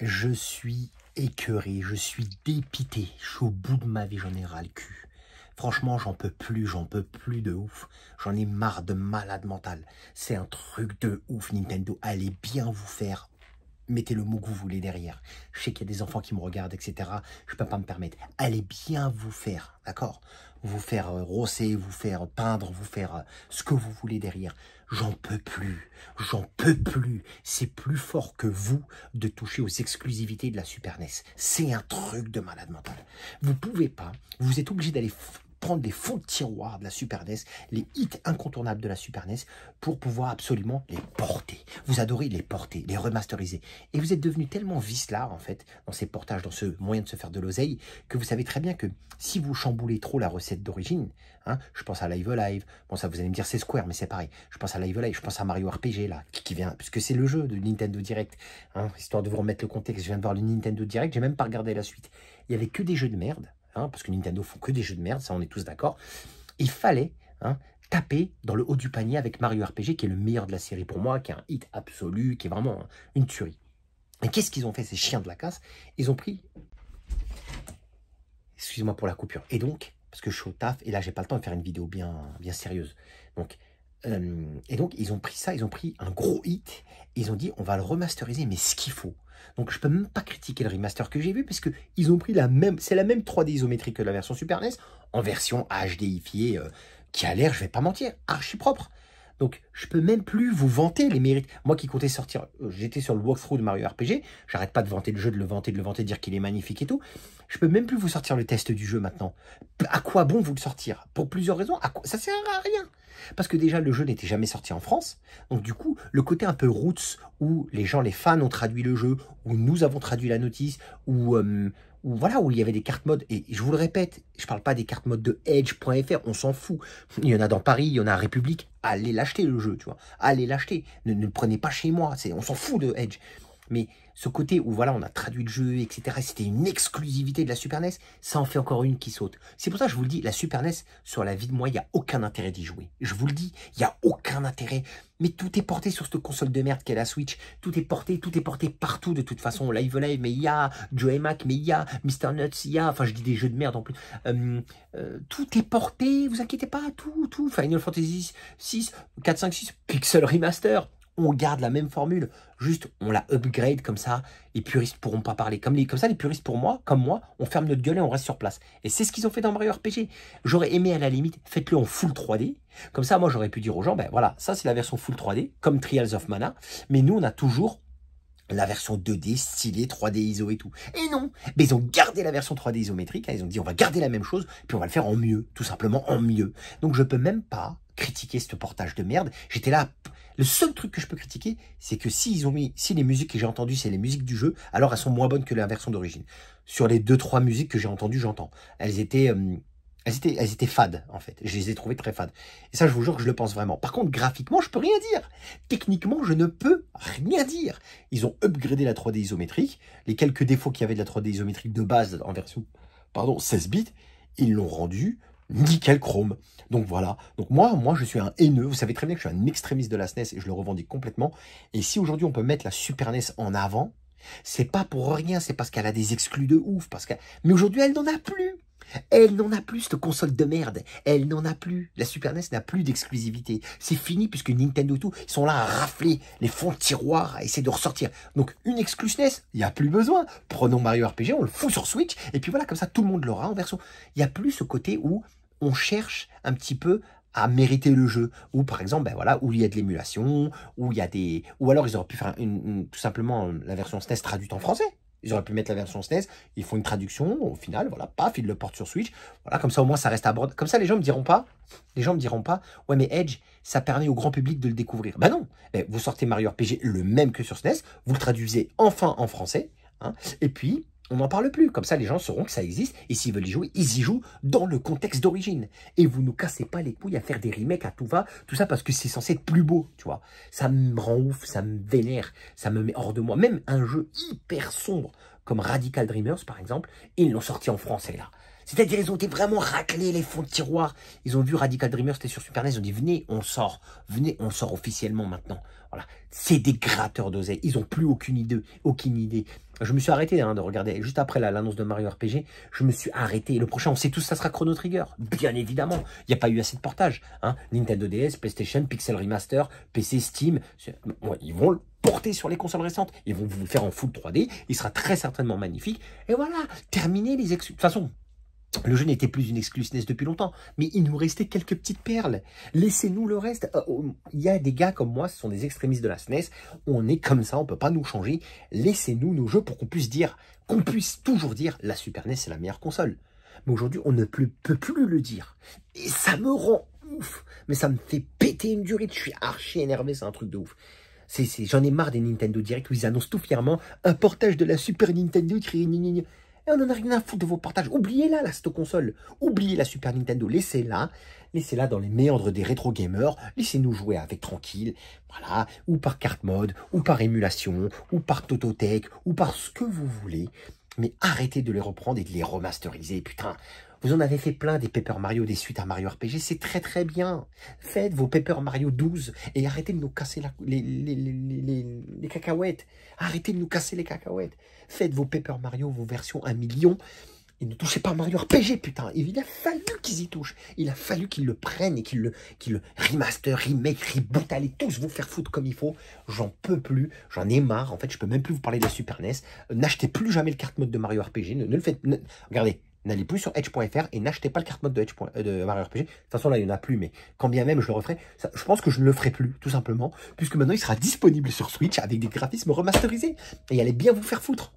Je suis écœuré, je suis dépité, je suis au bout de ma vie, j'en ai ras le cul. Franchement, j'en peux plus, j'en peux plus de ouf. J'en ai marre de malade mental. C'est un truc de ouf, Nintendo. Allez bien vous faire mettez le mot que vous voulez derrière. Je sais qu'il y a des enfants qui me regardent, etc. Je ne peux pas me permettre. Allez bien vous faire, d'accord Vous faire euh, rosser, vous faire peindre, vous faire euh, ce que vous voulez derrière. J'en peux plus, j'en peux plus. C'est plus fort que vous de toucher aux exclusivités de la Super e C'est un truc de malade mental. Vous pouvez pas, vous êtes obligé d'aller prendre les fonds de tiroir de la Super NES, les hits incontournables de la Super NES, pour pouvoir absolument les porter. Vous adorez les porter, les remasteriser. Et vous êtes devenu tellement là, en fait, dans ces portages, dans ce moyen de se faire de l'oseille, que vous savez très bien que si vous chamboulez trop la recette d'origine, hein, je pense à Live live bon ça vous allez me dire c'est Square, mais c'est pareil, je pense à Live live je pense à Mario RPG, là, qui vient, puisque c'est le jeu de Nintendo Direct, hein, histoire de vous remettre le contexte, je viens de voir le Nintendo Direct, j'ai même pas regardé la suite. Il y avait que des jeux de merde, Hein, parce que Nintendo font que des jeux de merde, ça on est tous d'accord, il fallait hein, taper dans le haut du panier avec Mario RPG, qui est le meilleur de la série pour moi, qui est un hit absolu, qui est vraiment une tuerie. Et qu'est-ce qu'ils ont fait, ces chiens de la casse Ils ont pris... excusez moi pour la coupure. Et donc, parce que je suis au taf, et là j'ai pas le temps de faire une vidéo bien, bien sérieuse. Donc, euh, et donc, ils ont pris ça, ils ont pris un gros hit, ils ont dit, on va le remasteriser, mais ce qu'il faut. Donc, je peux même pas critiquer le remaster que j'ai vu, parce que ils ont pris la même, c'est la même 3D isométrique que la version Super NES, en version HDifiée, euh, qui a l'air, je vais pas mentir, archi propre. Donc, je peux même plus vous vanter les mérites. Moi qui comptais sortir, euh, j'étais sur le walkthrough de Mario RPG, j'arrête pas de vanter le jeu, de le vanter, de le vanter, de dire qu'il est magnifique et tout. Je peux même plus vous sortir le test du jeu maintenant. À quoi bon vous le sortir Pour plusieurs raisons, à ça sert à rien. Parce que déjà, le jeu n'était jamais sorti en France. Donc du coup, le côté un peu roots, où les gens, les fans ont traduit le jeu, où nous avons traduit la notice, où, euh, voilà, où il y avait des cartes modes. Et je vous le répète, je parle pas des cartes modes de Edge.fr, on s'en fout. Il y en a dans Paris, il y en a à République. Allez l'acheter le jeu, tu vois. Allez l'acheter. Ne, ne le prenez pas chez moi. c'est On s'en fout de Edge. Mais ce côté où voilà, on a traduit le jeu, etc. C'était une exclusivité de la Super NES. Ça en fait encore une qui saute. C'est pour ça que je vous le dis, la Super NES, sur la vie de moi, il n'y a aucun intérêt d'y jouer. Je vous le dis, il n'y a aucun intérêt. Mais tout est porté sur cette console de merde qu'est la Switch. Tout est porté, tout est porté partout de toute façon. Live Live, mais il y a Joey Mac, mais il y a Mr. Nuts, il y a. Enfin, je dis des jeux de merde en plus. Hum, euh, tout est porté, vous inquiétez pas, tout, tout. Final Fantasy 6, 4, 5, 6, Pixel Remaster on garde la même formule, juste on la upgrade comme ça, les puristes pourront pas parler. Comme, les, comme ça, les puristes pour moi, comme moi, on ferme notre gueule et on reste sur place. Et c'est ce qu'ils ont fait dans Mario RPG. J'aurais aimé à la limite, faites-le en full 3D. Comme ça, moi j'aurais pu dire aux gens, ben voilà, ça c'est la version full 3D, comme Trials of Mana, mais nous on a toujours la version 2D stylée, 3D ISO et tout. Et non, mais ils ont gardé la version 3D isométrique, hein. ils ont dit on va garder la même chose, puis on va le faire en mieux, tout simplement en mieux. Donc je peux même pas critiquer ce portage de merde. J'étais là le seul truc que je peux critiquer, c'est que si les musiques que j'ai entendues, c'est les musiques du jeu, alors elles sont moins bonnes que la version d'origine. Sur les deux trois musiques que j'ai entendues, j'entends, euh, elles étaient elles étaient, fades, en fait. Je les ai trouvées très fades. Et ça, je vous jure que je le pense vraiment. Par contre, graphiquement, je peux rien dire. Techniquement, je ne peux rien dire. Ils ont upgradé la 3D isométrique. Les quelques défauts qu'il y avait de la 3D isométrique de base en version pardon, 16 bits, ils l'ont rendue Nickel chrome. Donc voilà. Donc moi, moi, je suis un haineux. Vous savez très bien que je suis un extrémiste de la SNES e et je le revendique complètement. Et si aujourd'hui on peut mettre la Super e en avant, c'est pas pour rien, c'est parce qu'elle a des exclus de ouf. Parce que... Mais aujourd'hui, elle n'en a plus. Elle n'en a plus, cette console de merde. Elle n'en a plus. La Super NES n'a plus d'exclusivité. C'est fini puisque Nintendo tout, ils sont là à rafler les fonds de tiroir, à essayer de ressortir. Donc, une exclus NES, il n'y a plus besoin. Prenons Mario RPG, on le fout sur Switch, et puis voilà, comme ça, tout le monde l'aura en version. Il n'y a plus ce côté où on cherche un petit peu à mériter le jeu ou par exemple ben voilà où il y a de l'émulation où il y a des ou alors ils auraient pu faire tout simplement la version SNES e traduite en français ils auraient pu mettre la version SNES. Ils font une traduction, au final, voilà, paf, ils le portent sur Switch. Voilà, comme ça, au moins, ça reste à bord. Comme ça, les gens me diront pas, les gens me diront pas, ouais, mais Edge, ça permet au grand public de le découvrir. Bah non, eh, vous sortez Mario RPG le même que sur SNES, vous le traduisez enfin en français, hein. et puis on n'en parle plus. Comme ça, les gens sauront que ça existe. Et s'ils veulent y jouer, ils y jouent dans le contexte d'origine. Et vous ne cassez pas les couilles à faire des remakes à tout va, tout ça parce que c'est censé être plus beau, tu vois. Ça me rend ouf, ça me vénère, ça me met hors de moi. Même un jeu hyper sombre comme Radical Dreamers, par exemple, ils l'ont sorti en français, là. C'est-à-dire, ils ont été vraiment raclés, les fonds de tiroir. Ils ont vu Radical Dreamer, c'était sur Super NES. Ils ont dit, venez, on sort. Venez, on sort officiellement maintenant. Voilà. C'est des gratteurs d'oseille. Ils n'ont plus aucune idée, aucune idée. Je me suis arrêté hein, de regarder, juste après l'annonce de Mario RPG, je me suis arrêté. le prochain, on sait tous, ça sera Chrono Trigger. Bien évidemment. Il n'y a pas eu assez de portage. Hein. Nintendo DS, PlayStation, Pixel Remaster, PC, Steam. ils vont le porter sur les consoles récentes. Ils vont vous le faire en full 3D. Il sera très certainement magnifique. Et voilà, terminé les excuses. De toute façon, le jeu n'était plus une excuse SNES depuis longtemps, mais il nous restait quelques petites perles. Laissez-nous le reste. Oh, oh, il y a des gars comme moi, ce sont des extrémistes de la SNES. E on est comme ça, on ne peut pas nous changer. Laissez-nous nos jeux pour qu'on puisse dire, qu'on puisse toujours dire, la Super NES c'est la meilleure console. Mais aujourd'hui, on ne peut plus le dire. Et ça me rend ouf. Mais ça me fait péter une durée. Je suis archi énervé, c'est un truc de ouf. J'en ai marre des Nintendo Direct où ils annoncent tout fièrement un portage de la Super Nintendo. Et on en a rien à foutre de vos partages. Oubliez-la, la cette console. Oubliez la Super Nintendo. Laissez-la. Laissez-la dans les méandres des rétro gamers. Laissez-nous jouer avec tranquille. Voilà. Ou par carte mode, ou par émulation, ou par Tototech, ou par ce que vous voulez. Mais arrêtez de les reprendre et de les remasteriser, putain. Vous en avez fait plein des Paper Mario, des suites à Mario RPG, c'est très très bien. Faites vos Paper Mario 12 et arrêtez de nous casser les, cacahuètes. Arrêtez de nous casser les cacahuètes. Faites vos Paper Mario, vos versions 1 million ne touchez pas Mario RPG, putain. Il a fallu qu'ils y touchent. Il a fallu qu'ils le prennent et qu'ils le, le remaster, remake, reboot. Allez tous vous faire foutre comme il faut. J'en peux plus. J'en ai marre. En fait, je peux même plus vous parler de la Super NES. Euh, n'achetez plus jamais le carte mode de Mario RPG. Ne, le faites. regardez, n'allez plus sur edge.fr et n'achetez pas le carte mode de, Edge. Euh, de Mario RPG. De toute façon, là, il n'y en a plus, mais quand bien même je le referai, je pense que je ne le ferai plus, tout simplement, puisque maintenant, il sera disponible sur Switch avec des graphismes remasterisés. Et allez bien vous faire foutre.